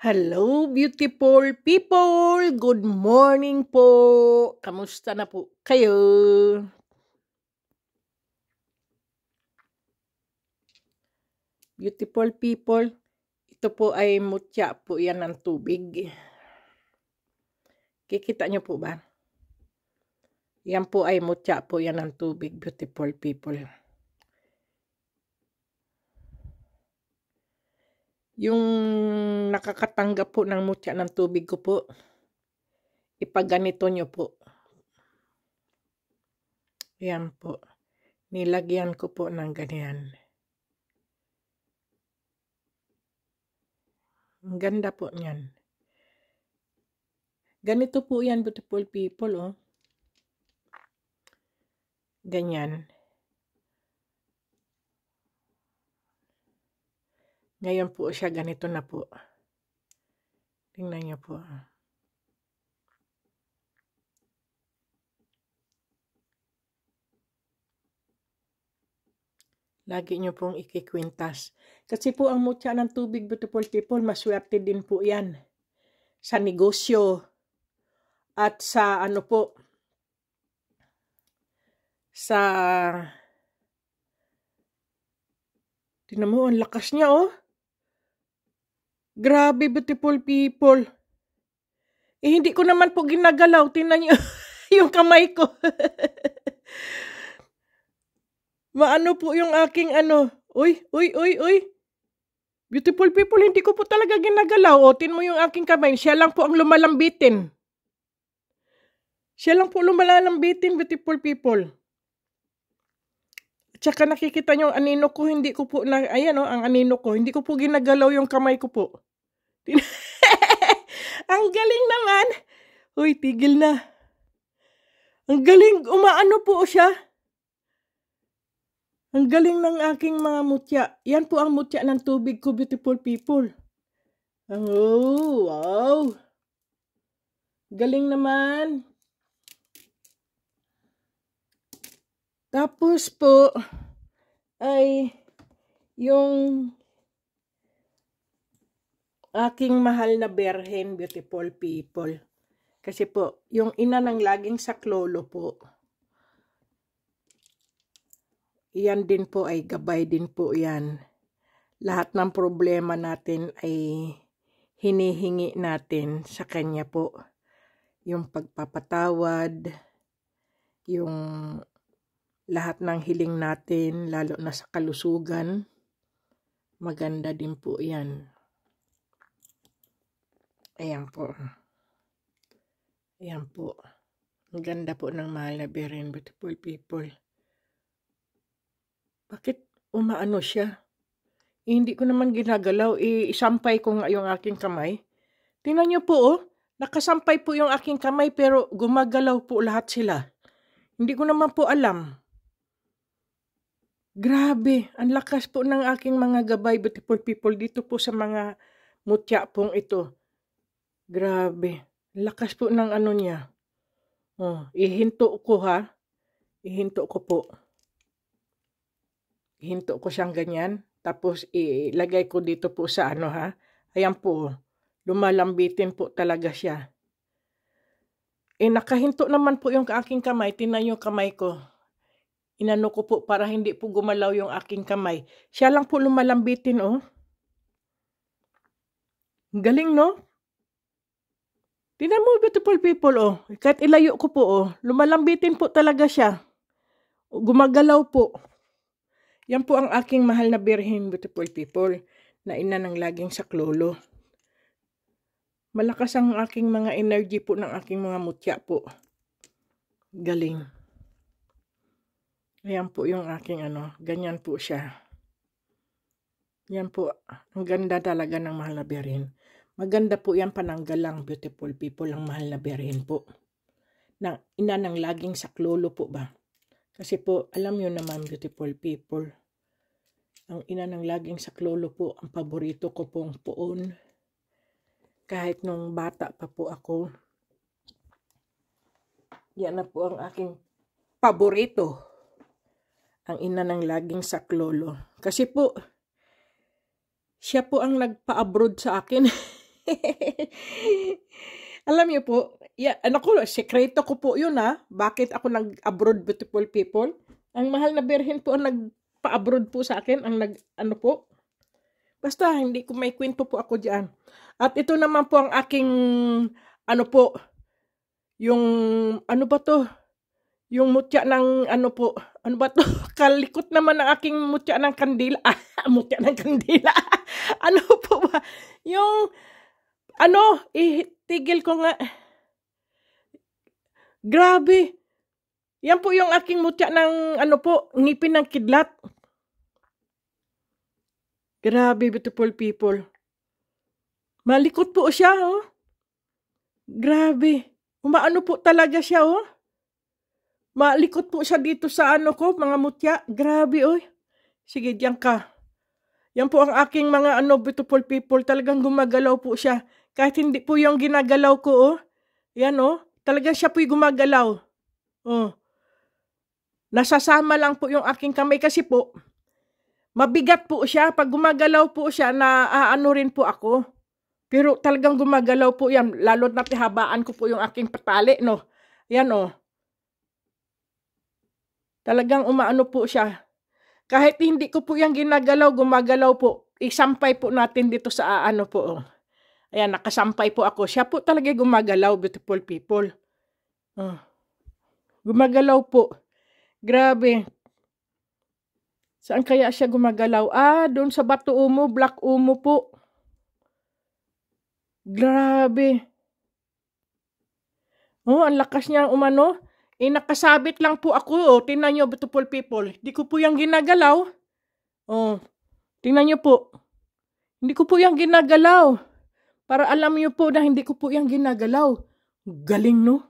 Hello, beautiful people! Good morning po! Kamusta na po kayo? Beautiful people, ito po ay mutya po yan ng tubig. Kikita nyo po ba? Yan po ay mutya po yan ng tubig, beautiful people. yung nakakatanggap po ng mutya ng tubig ko po, ipaganito nyo po. Yan po. Nilagyan ko po ng ganyan. Ang ganda po niyan. Ganito po yan, beautiful people, oh. Ganyan. Ngayon po siya ganito na po. Tingnan niyo po. Ah. Lagi niyo pong ikikwintas. Kasi po ang mutya ng tubig, beautiful people, maswerte din po yan. Sa negosyo at sa ano po, sa Tinan mo, ang lakas niya, oh. Grabe, beautiful people. Eh, hindi ko naman po ginagalaw. Tinan niyo yung kamay ko. Maano po yung aking ano. Uy, uy, uy, uy. Beautiful people, hindi ko po talaga ginagalaw. O, tin mo yung aking kamay. Siya lang po ang lumalambitin. Siya lang po lumalambitin, beautiful people. Tsaka nakikita nyo, anino ko, hindi ko po, na, ayan o, oh, ang anino ko, hindi ko po ginagalaw yung kamay ko po. ang galing naman. Uy, tigil na. Ang galing, umaano po siya. Ang galing ng aking mga mutya. Yan po ang mutya ng tubig ko, beautiful people. Oh, wow. Galing naman. Tapos po, ay yung aking mahal na berhen, beautiful people. Kasi po, yung ina ng laging saklolo po, yan din po ay gabay din po yan. Lahat ng problema natin ay hinihingi natin sa kanya po. Yung pagpapatawad, yung lahat ng hiling natin, lalo na sa kalusugan, maganda din po yan. Ayan po. Ayan po. Ang ganda po ng mahal na Beren, beautiful people. Bakit umaano siya? Eh, hindi ko naman ginagalaw. Eh, isampay ko nga yung aking kamay. Tingnan niyo po, oh. Nakasampay po yung aking kamay pero gumagalaw po lahat sila. Hindi ko naman po alam. Grabe, ang lakas po ng aking mga gabay, beautiful people, dito po sa mga mutya pong ito. Grabe, lakas po ng ano niya. Oh, ihinto ko ha. Ihinto ko po. Ihinto ko siyang ganyan. Tapos ilagay ko dito po sa ano ha. Ayan po, oh. lumalambitin po talaga siya. Eh, nakahinto naman po yung aking kamay. Tinan kamay ko Inano ko po para hindi po gumalaw yung aking kamay. Siya lang po lumalambitin, oh. Galing, no? Tinan mo, beautiful people, oh. Kahit ilayo ko po, oh. Lumalambitin po talaga siya. Gumagalaw po. Yan po ang aking mahal na birhen, beautiful people, na ina ng laging saklolo. Malakas ang aking mga energy po ng aking mga mutya po. Galing. Ayan po yung aking ano. Ganyan po siya. Yan po. Ang ganda talaga ng mahal na berhin. Maganda po yan pananggalang beautiful people ang mahal na berhin po. Na, ina ng laging saklolo po ba? Kasi po, alam nyo naman beautiful people. Ang ina ng laging saklolo po, ang paborito ko pong poon. Kahit nung bata pa po ako. Yan na po ang aking paborito ang ina ng laging saklolo. Kasi po, siya po ang nagpa-abroad sa akin. Alam niyo po, yeah, ano ko, sekreto ko po yun ha. Bakit ako nag-abroad beautiful people? Ang mahal na berhen po ang nagpa-abroad po sa akin, ang nag, ano po, Basta, hindi ko may kwento po ako diyan. At ito naman po ang aking, ano po, yung, ano ba to? Yung mutya ng, ano po, ano ba to? kalikot naman ng aking mutya ng kandila. Ah, mutya ng kandila. ano po ba? Yung, ano, itigil ko nga. Grabe. Yan po yung aking mutya ng, ano po, ngipin ng kidlat. Grabe, beautiful people. Malikot po siya, oh. Grabe. Umaano po talaga siya, oh. Malikot po siya dito sa ano ko, mga mutya. Grabe, oy. Sige, diyan ka. Yan po ang aking mga ano, beautiful people. Talagang gumagalaw po siya. Kahit hindi po yung ginagalaw ko, oh. Yan, oh. Talagang siya po'y gumagalaw. Oh. Nasasama lang po yung aking kamay kasi po, mabigat po siya. Pag gumagalaw po siya, na naaano rin po ako. Pero talagang gumagalaw po yan. Lalo na pihabaan ko po yung aking patali, no? Yan, oh. Talagang umaano po siya. Kahit hindi ko po yan ginagalaw, gumagalaw po. Isampay po natin dito sa ano po. Oh. Ayan, nakasampay po ako. Siya po talaga gumagalaw, beautiful people. Oh. Gumagalaw po. Grabe. Saan kaya siya gumagalaw? Ah, doon sa bato umo, black umo po. Grabe. Oh, ang lakas niya umano. Eh, nakasabit lang po ako. Oh. Tingnan nyo, beautiful people. Hindi ko po yung ginagalaw. Oh, tingnan nyo po. Hindi ko po yung ginagalaw. Para alam nyo po na hindi ko po yung ginagalaw. Galing, no?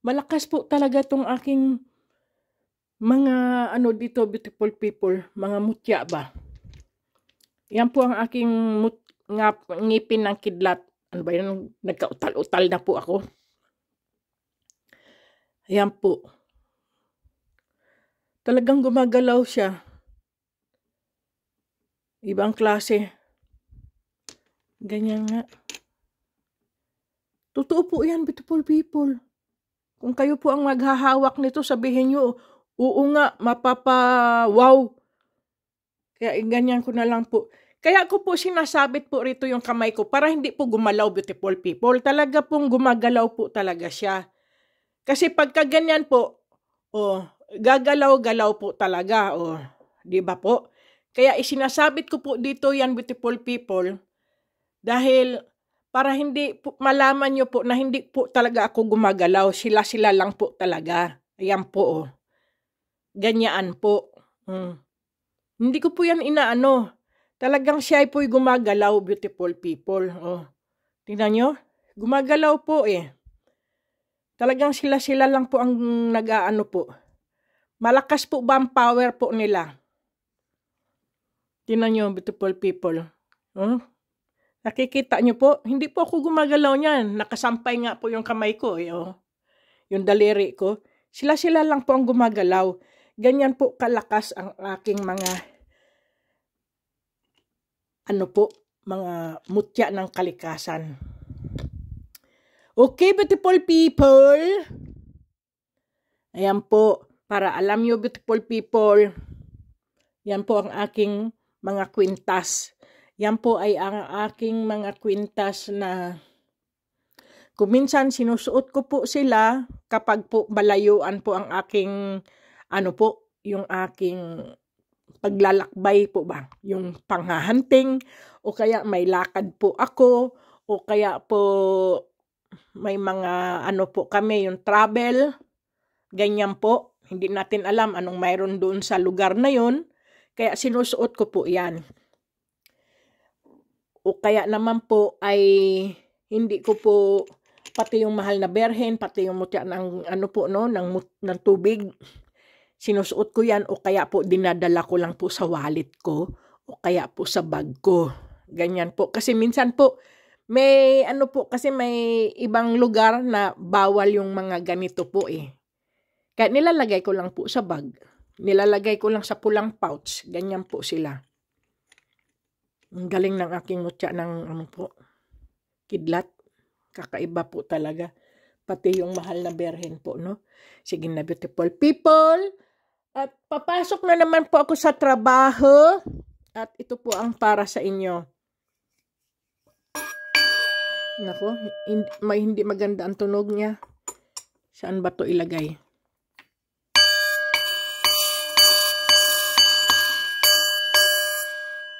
Malakas po talaga tong aking mga ano dito, beautiful people. Mga mutya ba? Yan po ang aking mut ngap ngipin ng kidlat. Ano ba yun? Nagkautal-utal na po ako. Ayan po. Talagang gumagalaw siya. Ibang klase. Ganyan nga. Totoo po yan, beautiful people. Kung kayo po ang maghahawak nito, sabihin nyo, oo nga, mapapawaw. Kaya ganyan ko na lang po. Kaya ko po sinasabit po rito yung kamay ko para hindi po gumalaw, beautiful people. Talaga pong gumagalaw po talaga siya. Kasi pagka ganyan po, oh, gagalaw-galaw po talaga, oh, 'di ba po? Kaya isinasabit ko po dito yan beautiful people dahil para hindi po, malaman niyo po na hindi po talaga ako gumagalaw. Sila-sila lang po talaga. Ayun po, oh. Ganyan po. Hmm. Hindi ko po yan inaano. Talagang siya po'y gumagalaw, beautiful people. Oh. Tingnan niyo, Gumagalaw po eh. Talagang sila-sila lang po ang nag-aano po. Malakas po ba ang power po nila? Tinan nyo, beautiful people. Huh? Hmm? Nakikita nyo po, hindi po ako gumagalaw niyan. Nakasampay nga po yung kamay ko. Eh, oh. Yung daliri ko. Sila-sila lang po ang gumagalaw. Ganyan po kalakas ang aking mga ano po, mga mutya ng kalikasan. Okay, beautiful people? Ayan po, para alam nyo, beautiful people, yan po ang aking mga kwintas. Yan po ay ang aking mga kwintas na kuminsan sinusuot ko po sila kapag po balayuan po ang aking ano po, yung aking paglalakbay po ba, yung panghahanting o kaya may lakad po ako o kaya po may mga ano po kami, yung travel, ganyan po. Hindi natin alam anong mayroon doon sa lugar na yon. Kaya sinusuot ko po yan. O kaya naman po ay hindi ko po pati yung mahal na berhen, pati yung mutya ng ano po no, ng, ng tubig. Sinusuot ko yan o kaya po dinadala ko lang po sa wallet ko o kaya po sa bag ko. Ganyan po. Kasi minsan po, may ano po kasi may ibang lugar na bawal yung mga ganito po eh. Kaya nilalagay ko lang po sa bag. Nilalagay ko lang sa pulang pouch. Ganyan po sila. Ang galing ng aking mutya ng ano po, kidlat. Kakaiba po talaga. Pati yung mahal na berhen po, no? Sige na, beautiful people. At papasok na naman po ako sa trabaho. At ito po ang para sa inyo. Nako, hindi, may hindi maganda ang tunog niya. Saan ba to ilagay?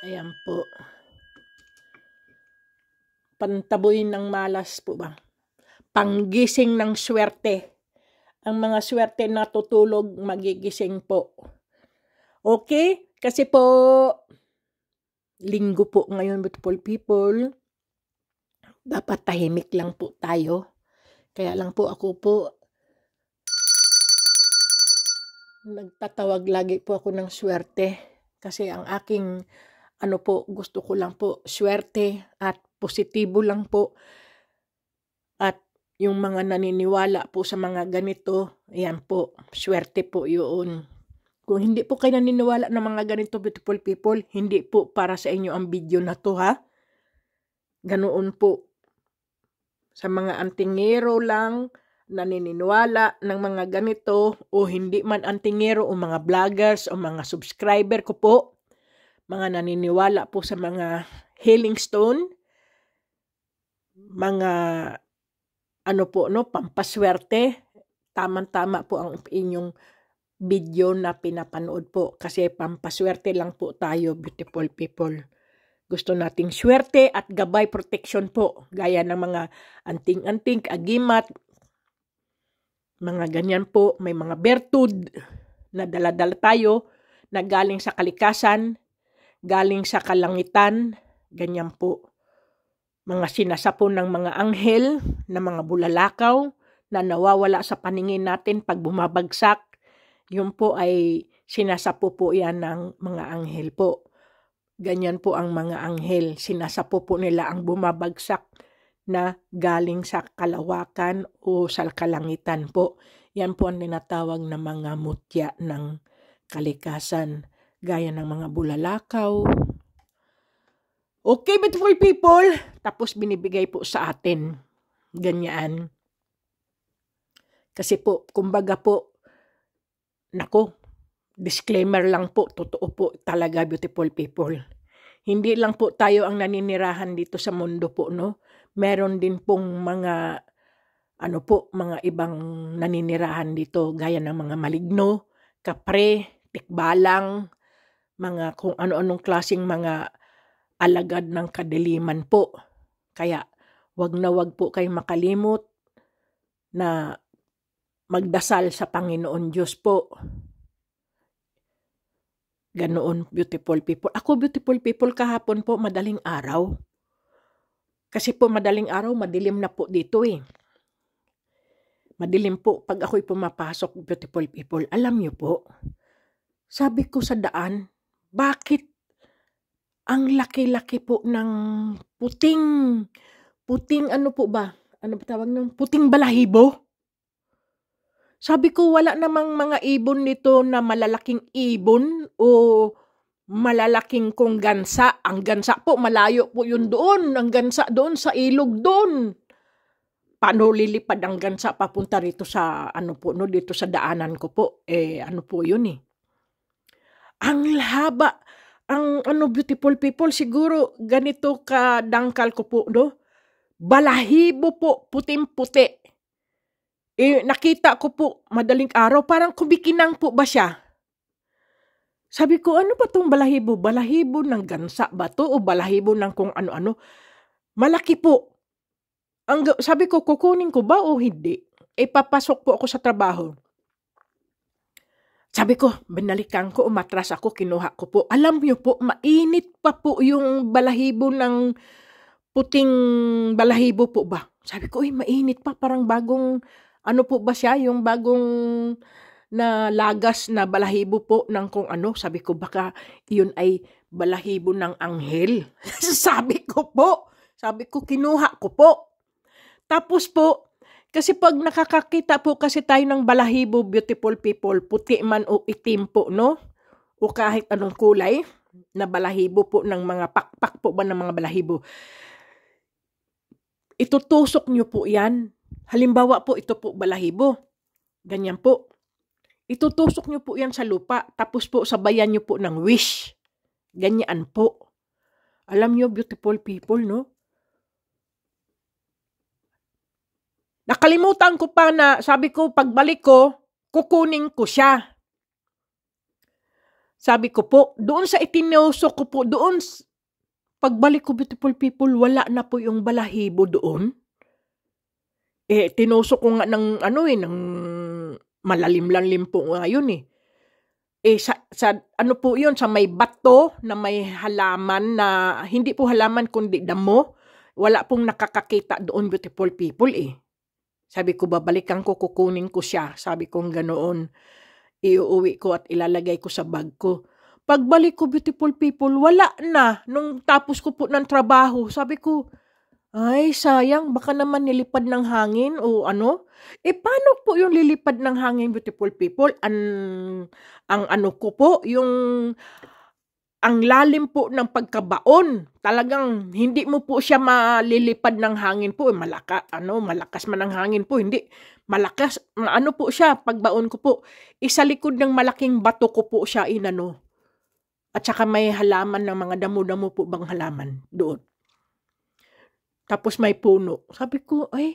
Ayan po. Pantaboy ng malas po ba? Panggising ng swerte. Ang mga swerte na tutulog, magigising po. Okay? Kasi po, linggo po ngayon, beautiful people dapat tahimik lang po tayo. Kaya lang po ako po nagtatawag lagi po ako ng swerte kasi ang aking ano po gusto ko lang po swerte at positibo lang po at yung mga naniniwala po sa mga ganito ayan po swerte po yun kung hindi po kayo naniniwala ng mga ganito beautiful people hindi po para sa inyo ang video na to ha ganoon po sa mga antingero lang naniniwala ng mga ganito o hindi man antingero o mga vloggers o mga subscriber ko po, mga naniniwala po sa mga healing stone, mga ano po no, pampaswerte, tamang-tama po ang inyong video na pinapanood po kasi pampaswerte lang po tayo beautiful people. Gusto nating swerte at gabay protection po, gaya ng mga anting-anting, agimat, mga ganyan po, may mga bertud na daladala tayo na galing sa kalikasan, galing sa kalangitan, ganyan po. Mga sinasapon ng mga anghel, na mga bulalakaw, na nawawala sa paningin natin pag bumabagsak, yun po ay sinasapo po yan ng mga anghel po. Ganyan po ang mga anghel. Sinasapo po nila ang bumabagsak na galing sa kalawakan o sa kalangitan po. Yan po ang tinatawag na mga mutya ng kalikasan. Gaya ng mga bulalakaw. Okay, beautiful people! Tapos binibigay po sa atin. Ganyan. Kasi po, kumbaga po, nako, Disclaimer lang po, totoo po talaga beautiful people. Hindi lang po tayo ang naninirahan dito sa mundo po, no? Meron din pong mga ano po, mga ibang naninirahan dito gaya ng mga maligno, kapre, tikbalang, mga kung ano-anong klasing mga alagad ng kadiliman po. Kaya wag na wag po kayong makalimot na magdasal sa Panginoon Diyos po. Ganoon, beautiful people. Ako, beautiful people, kahapon po, madaling araw. Kasi po, madaling araw, madilim na po dito eh. Madilim po pag ako'y pumapasok, beautiful people. Alam niyo po, sabi ko sa daan, bakit ang laki-laki po ng puting, puting ano po ba? Ano ba tawag ng puting balahibo? Sabi ko, wala namang mga ibon nito na malalaking ibon o malalaking kong gansa. Ang gansa po, malayo po yun doon. Ang gansa doon sa ilog doon. Paano lilipad ang gansa papunta rito sa ano po no dito sa daanan ko po eh ano po yun eh. Ang haba ang ano beautiful people siguro ganito ka dangkal ko po no. Balahibo po puting-puti eh, nakita ko po madaling araw, parang kubikinang po ba siya? Sabi ko, ano ba tong balahibo? Balahibo ng gansa ba to o balahibo ng kung ano-ano? Malaki po. Ang, sabi ko, kukunin ko ba o hindi? Eh, papasok po ako sa trabaho. Sabi ko, binalikan ko, umatras ako, kinuha ko po. Alam niyo po, mainit pa po yung balahibo ng puting balahibo po ba? Sabi ko, eh, mainit pa, parang bagong ano po ba siya? Yung bagong na lagas na balahibo po ng kung ano. Sabi ko, baka yun ay balahibo ng anghel. sabi ko po. Sabi ko, kinuha ko po. Tapos po, kasi pag nakakakita po kasi tayo ng balahibo, beautiful people, puti man o itim po, no? O kahit anong kulay na balahibo po ng mga pakpak po ba ng mga balahibo. Itutusok nyo po yan Halimbawa po, ito po balahibo. Ganyan po. Itutusok nyo po yan sa lupa, tapos po sabayan nyo po ng wish. Ganyan po. Alam nyo, beautiful people, no? Nakalimutan ko pa na sabi ko pagbalik ko, kukunin ko siya. Sabi ko po, doon sa itinusok ko po, doon, pagbalik ko beautiful people, wala na po yung balahibo doon. Eh, tinuso ko nga ng ano eh, ng malalim-lalim po nga yun eh. Eh, sa, sa, ano po yun, sa may bato na may halaman na, hindi po halaman kundi damo, wala pong nakakakita doon beautiful people eh. Sabi ko, babalikan ko, kukunin ko siya. Sabi kong ganoon, iuwi ko at ilalagay ko sa bag ko. Pagbalik ko, beautiful people, wala na. Nung tapos ko po ng trabaho, sabi ko, ay, sayang. Baka naman nilipad ng hangin o ano. Eh, paano po yung lilipad ng hangin, beautiful people? Ang, ang ano ko po, yung ang lalim po ng pagkabaon. Talagang hindi mo po siya malilipad ng hangin po. Eh, malaka, ano, malakas man ang hangin po. Hindi, malakas. Ano po siya, pagbaon ko po. Isa likod ng malaking bato ko po siya inano. At saka may halaman ng mga damo-damo po bang halaman doon. Tapos may puno. Sabi ko, ay,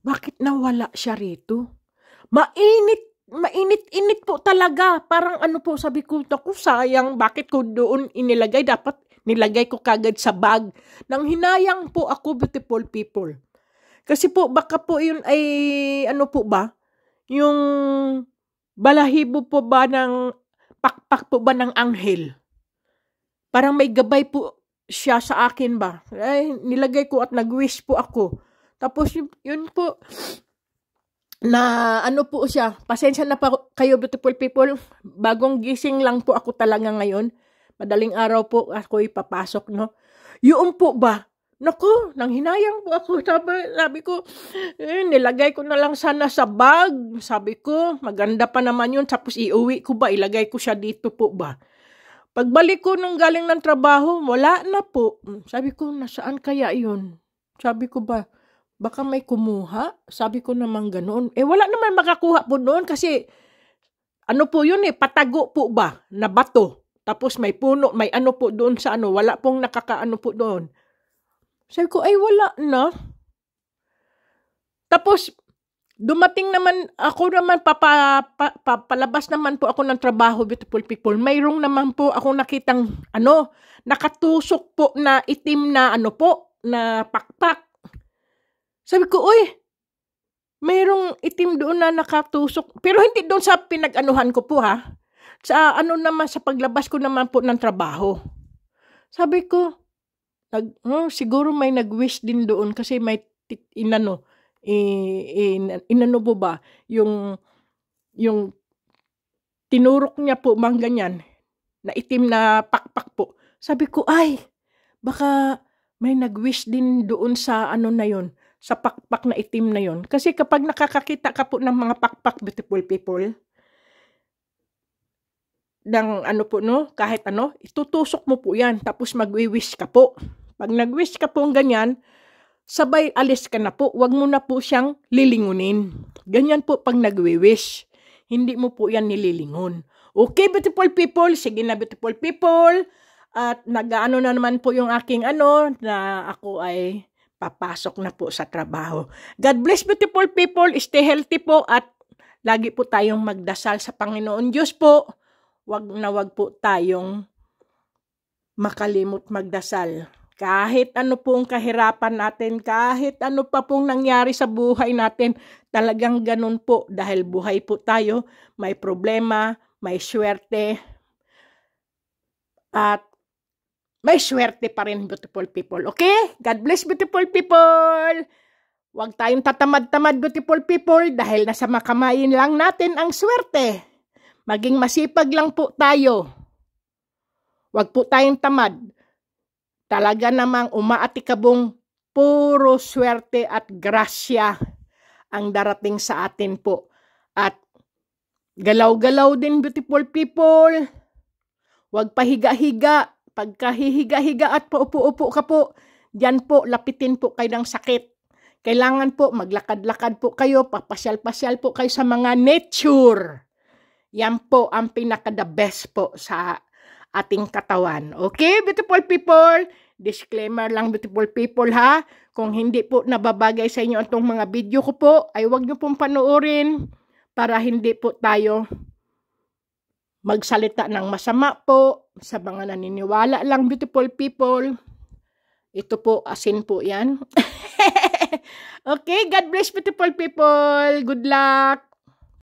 bakit nawala siya rito? Mainit, mainit-init po talaga. Parang ano po, sabi ko, naku, sayang, bakit ko doon inilagay? Dapat nilagay ko kagad sa bag. Nang hinayang po ako, beautiful people. Kasi po, baka po yun ay, ano po ba, yung balahibo po ba ng, pakpak po ba ng anghel? Parang may gabay po siya sa akin ba? Eh, nilagay ko at nag-wish po ako. Tapos yun, po, na ano po siya, pasensya na pa kayo beautiful people, bagong gising lang po ako talaga ngayon. Madaling araw po ako ipapasok, no? Yun po ba? Naku, nang hinayang po ako. Sabi, sabi ko, eh, nilagay ko na lang sana sa bag. Sabi ko, maganda pa naman yun. Tapos iuwi ko ba? Ilagay ko siya dito po ba? Pagbalik ko nung galing ng trabaho, wala na po. Sabi ko, nasaan kaya yon? Sabi ko ba, baka may kumuha? Sabi ko naman ganoon. Eh wala naman makakuha po noon kasi ano po yun eh, patago po ba na bato? Tapos may puno, may ano po doon sa ano, wala pong nakakaano po doon. Sabi ko, ay wala na. Tapos Dumating naman, ako naman, papa, pa, papalabas naman po ako ng trabaho, beautiful people. Mayroong naman po ako nakitang, ano, nakatusok po na itim na, ano po, na pakpak. Sabi ko, uy, mayroong itim doon na nakatusok. Pero hindi doon sa pinag-anuhan ko po, ha. Sa, ano naman, sa paglabas ko naman po ng trabaho. Sabi ko, nag, oh, siguro may nag-wish din doon kasi may, inano, in, in, inano ba, yung, yung tinurok niya po mang ganyan, na itim na pakpak po. Sabi ko, ay, baka may nag-wish din doon sa ano na yon sa pakpak na itim na yon Kasi kapag nakakakita ka po ng mga pakpak beautiful people, ng ano po no, kahit ano, itutusok mo po yan, tapos mag-wish ka po. Pag nag ka po ng ganyan, sabay alis ka na po. wag mo na po siyang lilingunin. Ganyan po pag nagwi-wish. Hindi mo po yan nililingon. Okay, beautiful people. Sige na, beautiful people. At nagaano na naman po yung aking ano na ako ay papasok na po sa trabaho. God bless beautiful people. Stay healthy po at lagi po tayong magdasal sa Panginoon Diyos po. Wag na wag po tayong makalimot magdasal. Kahit ano pong kahirapan natin, kahit ano pa pong nangyari sa buhay natin, talagang ganun po dahil buhay po tayo, may problema, may swerte, at may swerte pa rin beautiful people. Okay? God bless beautiful people! Huwag tayong tatamad-tamad beautiful people dahil nasa makamain lang natin ang swerte. Maging masipag lang po tayo. Huwag po tayong tamad. Talaga namang umaatikabong puro swerte at grasya ang darating sa atin po. At galaw-galaw din beautiful people. Huwag pahiga-higa. Pagkahihiga-higa at paupo-upo ka po, diyan po lapitin po kayo ng sakit. Kailangan po maglakad-lakad po kayo, papasyal-pasyal po kayo sa mga nature. Yan po ang pinaka the best po sa ating katawan. Okay, beautiful people? Disclaimer lang beautiful people ha. Kung hindi po nababagay sa inyo itong mga video ko po, ay huwag niyo pong panoorin para hindi po tayo magsalita ng masama po sa mga naniniwala lang beautiful people. Ito po, asin po yan. okay, God bless beautiful people. Good luck.